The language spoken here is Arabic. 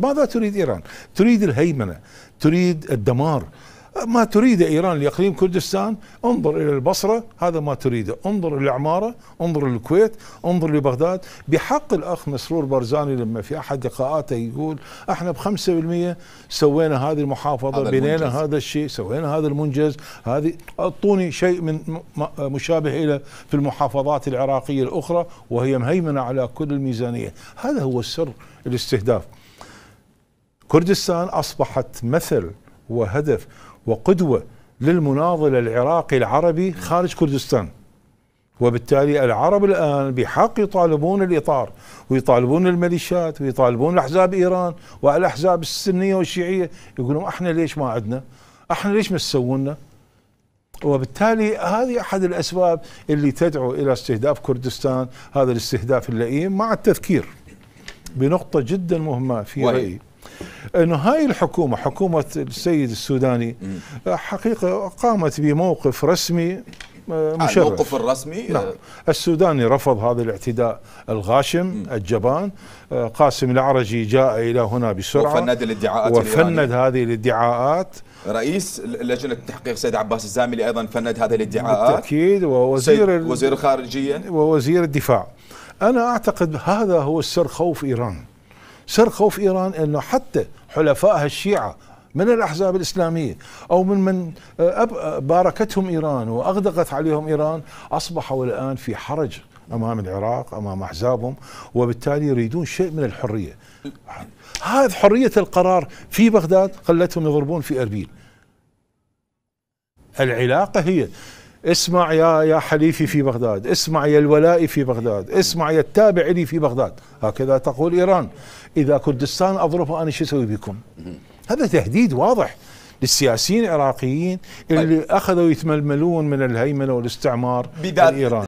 ماذا تريد إيران؟ تريد الهيمنة تريد الدمار ما تريده إيران لإقليم كردستان انظر إلى البصرة هذا ما تريده انظر إلى العمارة انظر للكويت انظر لبغداد بحق الأخ مسرور برزاني لما في أحد لقاءاته يقول احنا ب 5% سوينا هذه المحافظة بنينا هذا الشيء سوينا هذا المنجز هذه أعطوني شيء من مشابه إلى في المحافظات العراقية الأخرى وهي مهيمنة على كل الميزانية هذا هو السر الاستهداف كردستان أصبحت مثل وهدف وقدوة للمناضل العراقي العربي خارج كردستان وبالتالي العرب الآن بحق يطالبون الإطار ويطالبون الميليشيات ويطالبون الأحزاب إيران والأحزاب السنية والشيعية يقولون إحنا ليش ما عندنا إحنا ليش ما تسوونا وبالتالي هذه أحد الأسباب اللي تدعو إلى استهداف كردستان هذا الاستهداف اللئيم مع التذكير بنقطة جدا مهمة في رأيي أن هاي الحكومة حكومة السيد السوداني حقيقة قامت بموقف رسمي آه، آه، مشرف الموقف الرسمي نعم. آه. السوداني رفض هذا الاعتداء الغاشم م. الجبان قاسم العرجي جاء الى هنا بسرعه وفند الادعاءات وفند هذه الادعاءات رئيس لجنه التحقيق سيد عباس الزاملي ايضا فند هذه الادعاءات بالتاكيد ووزير وزير الخارجيه ووزير الدفاع انا اعتقد هذا هو السر خوف ايران سر خوف إيران أنه حتى حلفائها الشيعة من الأحزاب الإسلامية أو من من آه، آه، باركتهم إيران وأغدقت عليهم إيران أصبحوا الآن في حرج امام العراق امام احزابهم وبالتالي يريدون شيء من الحريه هذه حريه القرار في بغداد خلتهم يضربون في اربيل العلاقه هي اسمع يا يا حليفي في بغداد اسمع يا الولائي في بغداد اسمع يا التابع لي في بغداد هكذا تقول إيران إذا كردستان أضربها أنا شو أسوي بكم هذا تهديد واضح للسياسيين العراقيين اللي طيب. أخذوا يتململون من الهيمنة والاستعمار الإيراني